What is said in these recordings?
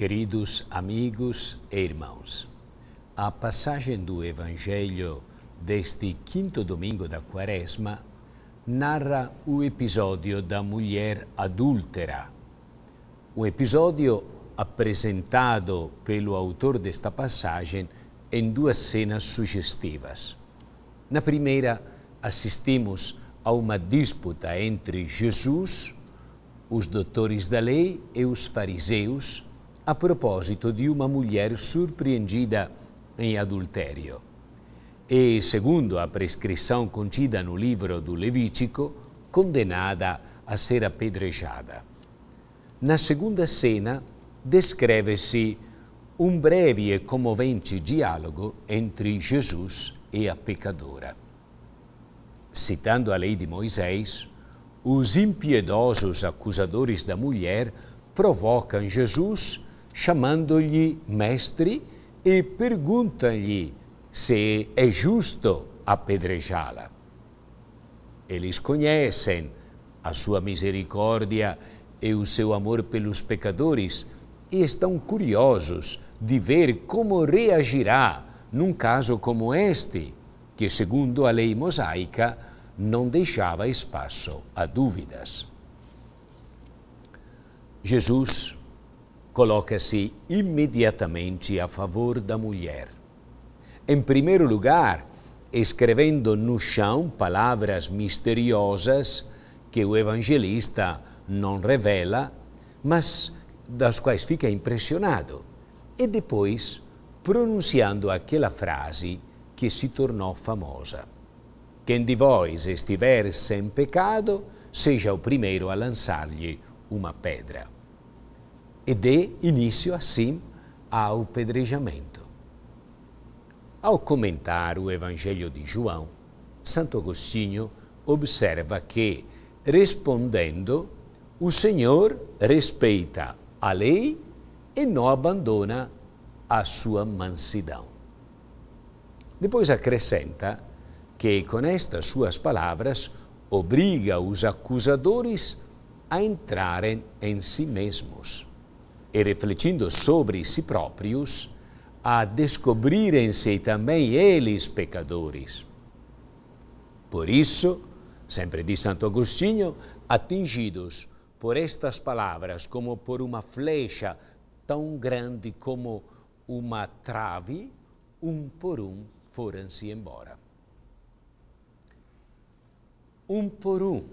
Queridos amigos e irmãos, a passagem do Evangelho deste quinto domingo da Quaresma narra o episódio da mulher adúltera. O episódio apresentado pelo autor desta passagem em duas cenas sugestivas. Na primeira, assistimos a uma disputa entre Jesus, os doutores da lei e os fariseus a propósito de uma mulher surpreendida em adultério. E, segundo a prescrição contida no livro do Levítico, condenada a ser apedrejada. Na segunda cena, descreve-se um breve e comovente diálogo entre Jesus e a pecadora. Citando a lei de Moisés, os impiedosos acusadores da mulher provocam Jesus chamando-lhe mestre e perguntam-lhe se é justo apedrejá-la. Eles conhecem a sua misericórdia e o seu amor pelos pecadores e estão curiosos de ver como reagirá num caso como este, que, segundo a lei mosaica, não deixava espaço a dúvidas. Jesus coloca-se imediatamente a favor da mulher. Em primeiro lugar, escrevendo no chão palavras misteriosas que o evangelista não revela, mas das quais fica impressionado, e depois pronunciando aquela frase que se tornou famosa. Quem de vós estiver sem pecado, seja o primeiro a lançar-lhe uma pedra e dê início, assim, ao pedrejamento. Ao comentar o Evangelho de João, Santo Agostinho observa que, respondendo, o Senhor respeita a lei e não abandona a sua mansidão. Depois acrescenta que, com estas suas palavras, obriga os acusadores a entrarem em si mesmos e refletindo sobre si próprios, a descobrirem-se também eles pecadores. Por isso, sempre diz Santo Agostinho, atingidos por estas palavras como por uma flecha tão grande como uma trave, um por um foram-se embora. Um por um,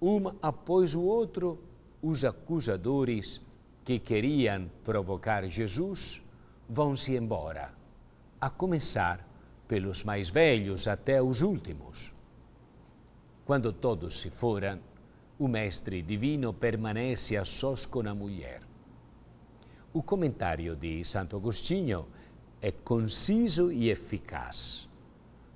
um após o outro, os acusadores que queriam provocar Jesus vão-se embora, a começar pelos mais velhos até os últimos. Quando todos se foram, o Mestre Divino permanece a sós com a mulher. O comentário de Santo Agostinho é conciso e eficaz.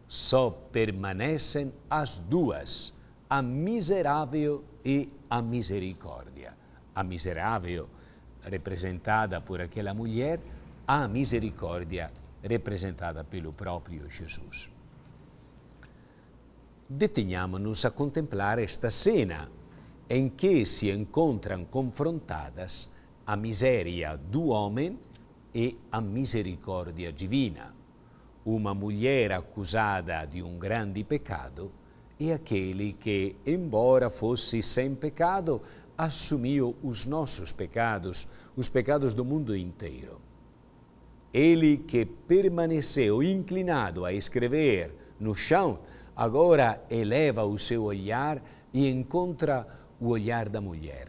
Só permanecem as duas, a miserável e a misericórdia. A miserável representada por la mulher, a misericordia representata pelo proprio Gesù. Deteniamo-nos a contemplar esta cena em que se encontram confrontadas a miséria do homem e a misericórdia divina. Uma mulher accusada di un grande peccato e aquele che, embora fosse sem peccato, assumiu os nossos pecados, os pecados do mundo inteiro. Ele que permaneceu inclinado a escrever no chão, agora eleva o seu olhar e encontra o olhar da mulher.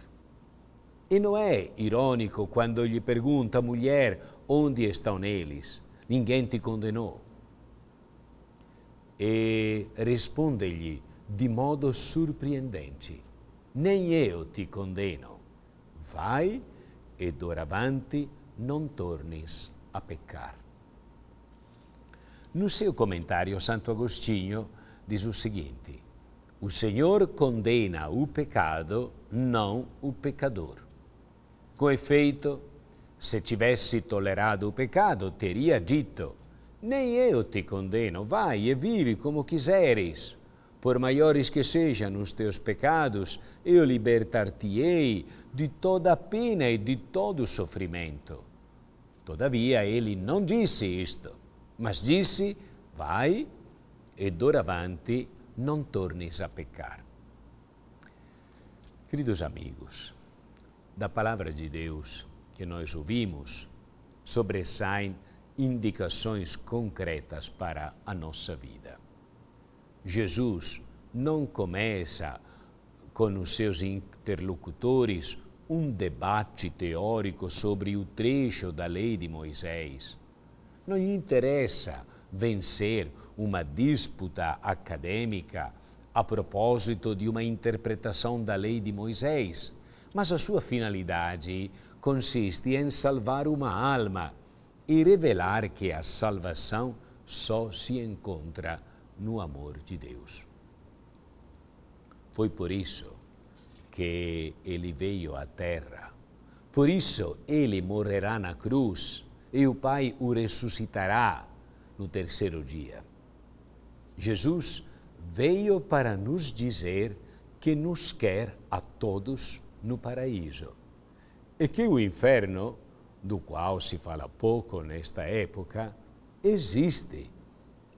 E não é irônico quando lhe pergunta, mulher, onde estão eles? Ninguém te condenou. E responde-lhe de modo surpreendente: né io ti condeno. Vai e d'ora avanti non tornis a peccar. No seu comentário, Santo Agostinho diz o seguinte: O Senhor condena o pecado, non o pecador. Com effetto, se tivessi tollerato o pecado, teria dito: Nem io te condeno, vai e vivi come quiseres. por maiores que sejam os teus pecados, eu libertar-te-ei de toda pena e de todo sofrimento. Todavia, ele não disse isto, mas disse: Vai e doravante não tornes a pecar. Queridos amigos, da palavra de Deus que nós ouvimos, sobressaem indicações concretas para a nossa vida. Jesus não começa com os seus interlocutores um debate teórico sobre o trecho da lei de Moisés. Não lhe interessa vencer uma disputa acadêmica a propósito de uma interpretação da lei de Moisés, mas a sua finalidade consiste em salvar uma alma e revelar que a salvação só se encontra no amor de Deus. Foi por isso que ele veio à terra. Por isso ele morrerá na cruz e o Pai o ressuscitará no terceiro dia. Jesus veio para nos dizer que nos quer a todos no paraíso e que o inferno, do qual se fala pouco nesta época, existe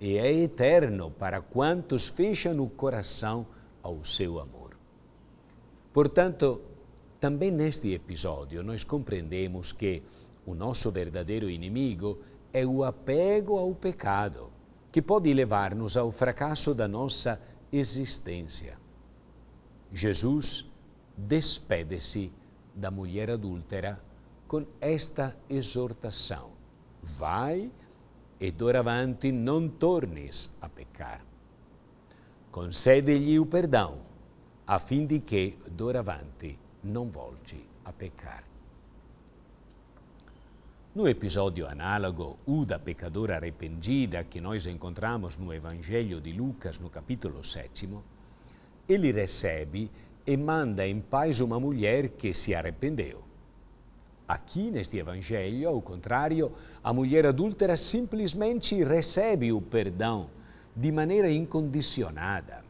e é eterno para quantos fecham o coração ao seu amor. Portanto, também neste episódio nós compreendemos que o nosso verdadeiro inimigo é o apego ao pecado, que pode levar-nos ao fracasso da nossa existência. Jesus despede-se da mulher adúltera com esta exortação: Vai e d'ora avanti non tornis a peccar. Concedigli il perdono, affindi che d'ora avanti non volgi a peccar. No episodio análogo, u da pecadora arrependida que nós encontramos no Evangelho de Lucas, no capítulo 7, ele recebe e manda in paz una mulher che se arrependeu. Aqui, neste Evangelho, ao contrário, a mulher adúltera simplesmente recebe o perdão de maneira incondicionada.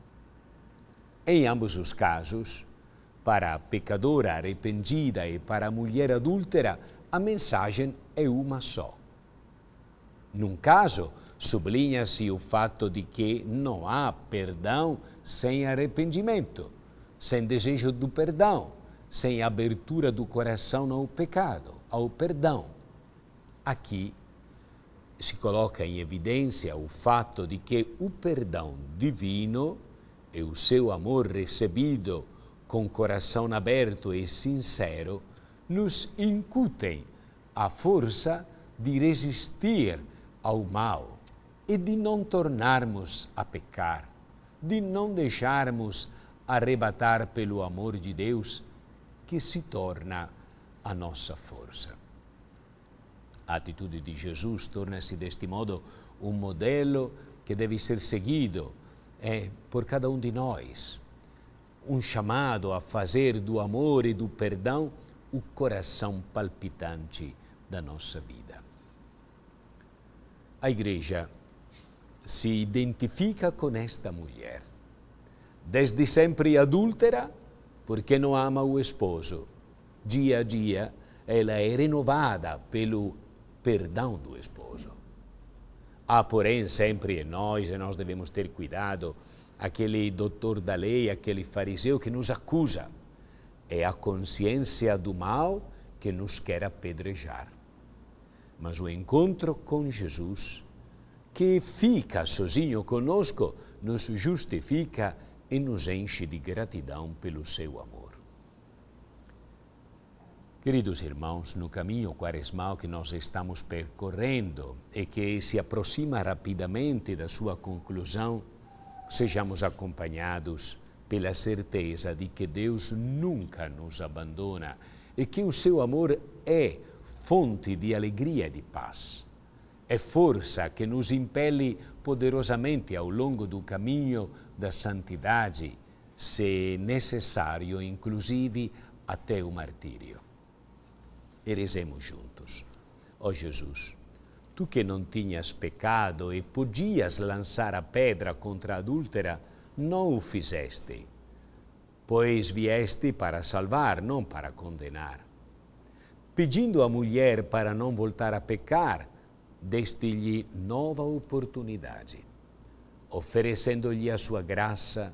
Em ambos os casos, para a pecadora arrependida e para a mulher adúltera, a mensagem é uma só. Num caso, sublinha-se o fato de que não há perdão sem arrependimento, sem desejo do perdão sem abertura do coração ao pecado, ao perdão. Aqui se coloca em evidência o fato de que o perdão divino e o seu amor recebido com coração aberto e sincero nos incutem a força de resistir ao mal e de não tornarmos a pecar, de não deixarmos arrebatar pelo amor de Deus que se torna a nossa força. A atitude de Jesus torna-se deste modo um modelo que deve ser seguido é, eh, por cada um de nós. Um chamado a fazer do amor e do perdão o coração palpitante da nossa vida. A igreja se identifica com esta mulher, desde sempre adúltera porque não ama o esposo. Dia a dia, ela é renovada pelo perdão do esposo. Há, ah, porém, sempre em nós, e nós devemos ter cuidado, aquele doutor da lei, aquele fariseu que nos acusa. É a consciência do mal que nos quer apedrejar. Mas o encontro com Jesus, que fica sozinho conosco, nos justifica e nos enche de gratidão pelo seu amor. Queridos irmãos, no caminho quaresmal que nós estamos percorrendo e que se aproxima rapidamente da sua conclusão, sejamos acompanhados pela certeza de que Deus nunca nos abandona e que o seu amor é fonte de alegria e de paz. É força que nos impele poderosamente ao longo do caminho da santidade, se necessário, inclusive até o martírio. E rezemos juntos. Ó oh Jesus, tu que não tinhas pecado e podias lançar a pedra contra a adúltera, não o fizeste, pois vieste para salvar, não para condenar. Pedindo à mulher para não voltar a pecar, deste-lhe nova oportunidade. Oferecendo-lhe a sua graça,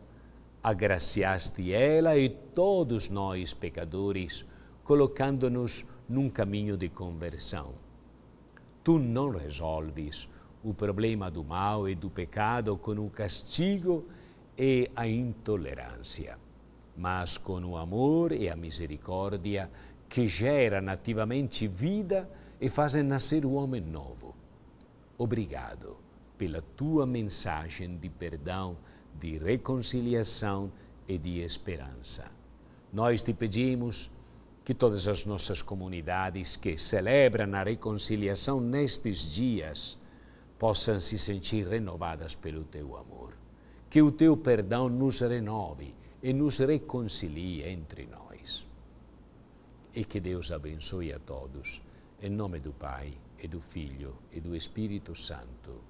agraciaste ela e todos nós, pecadores, colocando-nos num caminho de conversão. Tu não resolves o problema do mal e do pecado com o castigo e a intolerância, mas com o amor e a misericórdia que geram ativamente vida e fazem nascer o homem novo. Obrigado pela tua mensagem de perdão, de reconciliação e de esperança. Nós te pedimos que todas as nossas comunidades que celebram a reconciliação nestes dias possam se sentir renovadas pelo teu amor. Que o teu perdão nos renove e nos reconcilie entre nós. E que Deus abençoe a todos nel nome do Pai, e do Figlio, e do Espírito Santo.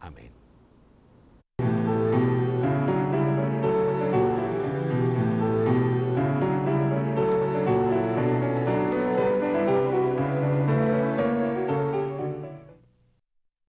Amen.